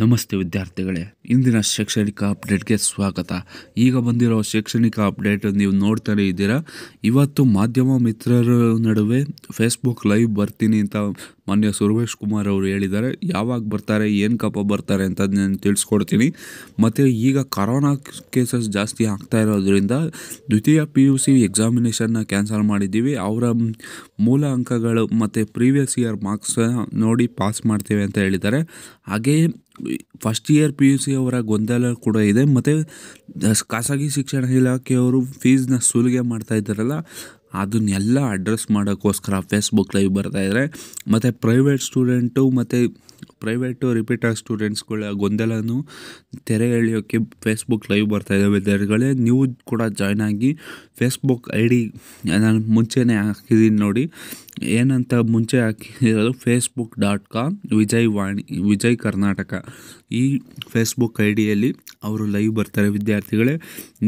ನಮಸ್ತೆ ವಿದ್ಯಾರ್ಥಿಗಳೇ ಇಂದಿನ ಶೈಕ್ಷಣಿಕ ಅಪ್ಡೇಟ್ಗೆ ಸ್ವಾಗತ ಈಗ ಬಂದಿರೋ ಶೈಕ್ಷಣಿಕ ಅಪ್ಡೇಟ್ ನೀವು ನೋಡ್ತಾನೆ ಇದ್ದೀರಾ ಇವತ್ತು ಮಾಧ್ಯಮ ಮಿತ್ರರ ನಡುವೆ ಫೇಸ್ಬುಕ್ ಲೈವ್ ಬರ್ತೀನಿ ಅಂತ ಮಾನ್ಯ ಸುರೇಶ್ ಕುಮಾರ್ ಅವರು ಹೇಳಿದ್ದಾರೆ ಯಾವಾಗ ಬರ್ತಾರೆ ಏನು ಕಪ್ಪ ಬರ್ತಾರೆ ಅಂತ ನಾನು ತಿಳಿಸ್ಕೊಡ್ತೀನಿ ಮತ್ತು ಈಗ ಕರೋನಾ ಕೇಸಸ್ ಜಾಸ್ತಿ ಆಗ್ತಾ ಇರೋದ್ರಿಂದ ದ್ವಿತೀಯ ಪಿ ಯು ಸಿ ಎಕ್ಸಾಮಿನೇಷನ್ನ ಕ್ಯಾನ್ಸಲ್ ಮಾಡಿದ್ದೀವಿ ಅವರ ಮೂಲ ಅಂಕಗಳು ಮತ್ತು ಪ್ರೀವಿಯಸ್ ಇಯರ್ ಮಾರ್ಕ್ಸ್ ನೋಡಿ ಪಾಸ್ ಮಾಡ್ತೇವೆ ಅಂತ ಹೇಳಿದ್ದಾರೆ ಹಾಗೆಯೇ first year P U C ಅವರ ಗೊಂದಲ ಕೂಡ ಇದೆ ಮತ್ತು ಖಾಸಗಿ ಶಿಕ್ಷಣ ಇಲಾಖೆಯವರು ಫೀಸ್ನ ಸುಲಿಗೆ ಮಾಡ್ತಾ ಇದ್ದಾರಲ್ಲ ಅದನ್ನೆಲ್ಲ ಅಡ್ರೆಸ್ ಮಾಡೋಕ್ಕೋಸ್ಕರ ಫೇಸ್ಬುಕ್ ಲೈವ್ ಬರ್ತಾಯಿದ್ದಾರೆ ಮತ್ತು ಪ್ರೈವೇಟ್ ಸ್ಟೂಡೆಂಟು ಮತ್ತು ಪ್ರೈವೇಟು ರಿಪೀಟರ್ ಸ್ಟೂಡೆಂಟ್ಸ್ಗಳ ಗೊಂದಲನೂ ತೆರೆ ಎಳೆಯೋಕ್ಕೆ ಫೇಸ್ಬುಕ್ ಲೈವ್ ಬರ್ತಾಯಿದ್ದಾವೆ ವಿದ್ಯಾರ್ಥಿಗಳೇ ನೀವು ಕೂಡ ಜಾಯ್ನ್ ಆಗಿ ಫೇಸ್ಬುಕ್ ಐ ಡಿ ನಾನು ಮುಂಚೆನೇ ಹಾಕಿದ್ದೀನಿ ನೋಡಿ ಏನಂತ ಮುಂಚೆ ಹಾಕಿರೋದು Facebook dot com Vijay Vani Vijay Karnataka ಈ ಫೇಸ್ಬುಕ್ ಐ ಡಿಯಲ್ಲಿ ಅವರು ಲೈವ್ ಬರ್ತಾರೆ ವಿದ್ಯಾರ್ಥಿಗಳೇ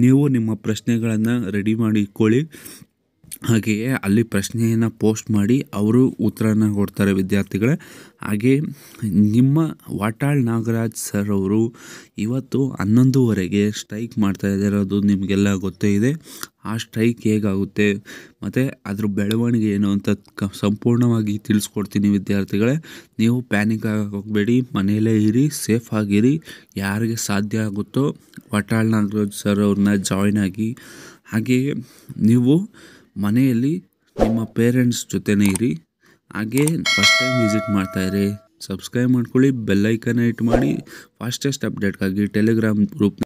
ನೀವು ನಿಮ್ಮ ಪ್ರಶ್ನೆಗಳನ್ನು ರೆಡಿ ಮಾಡಿಕೊಳ್ಳಿ ಹಾಗೆಯೇ ಅಲ್ಲಿ ಪ್ರಶ್ನೆಯನ್ನು ಪೋಸ್ಟ್ ಮಾಡಿ ಅವರು ಉತ್ತರನ ಕೊಡ್ತಾರೆ ವಿದ್ಯಾರ್ಥಿಗಳೇ ಹಾಗೇ ನಿಮ್ಮ ವಾಟಾಳ್ ನಾಗರಾಜ್ ಸರ್ ಅವರು ಇವತ್ತು ಹನ್ನೊಂದುವರೆಗೆ ಸ್ಟ್ರೈಕ್ ಮಾಡ್ತಾ ಇದ್ದಿರೋದು ನಿಮಗೆಲ್ಲ ಗೊತ್ತೇ ಇದೆ ಆ ಸ್ಟ್ರೈಕ್ ಹೇಗಾಗುತ್ತೆ ಮತ್ತು ಅದ್ರ ಬೆಳವಣಿಗೆ ಏನು ಅಂತ ಕ ಸಂಪೂರ್ಣವಾಗಿ ತಿಳಿಸ್ಕೊಡ್ತೀನಿ ವಿದ್ಯಾರ್ಥಿಗಳೇ ನೀವು ಪ್ಯಾನಿಕ್ ಆಗೋಗ್ಬೇಡಿ ಮನೆಯಲ್ಲೇ ಇರಿ ಸೇಫ್ ಆಗಿರಿ ಯಾರಿಗೆ ಸಾಧ್ಯ ಆಗುತ್ತೋ ವಾಟಾಳ್ ನಾಗರಾಜ್ ಸರ್ ಅವ್ರನ್ನ ಜಾಯ್ನ್ ಆಗಿ ಹಾಗೆಯೇ ನೀವು ಮನೆಯಲ್ಲಿ ನಿಮ್ಮ ಪೇರೆಂಟ್ಸ್ ಜೊತೆನೇ ಇರಿ ಹಾಗೆ ಫಸ್ಟ್ ಟೈಮ್ ವಿಸಿಟ್ ಮಾಡ್ತಾಯಿರಿ ಸಬ್ಸ್ಕ್ರೈಬ್ ಮಾಡ್ಕೊಳ್ಳಿ ಬೆಲ್ ಐಕನ್ನ ಮಾಡಿ ಫಾಸ್ಟೆಸ್ಟ್ ಅಪ್ಡೇಟ್ಗಾಗಿ ಟೆಲಿಗ್ರಾಮ್ ಗ್ರೂಪ್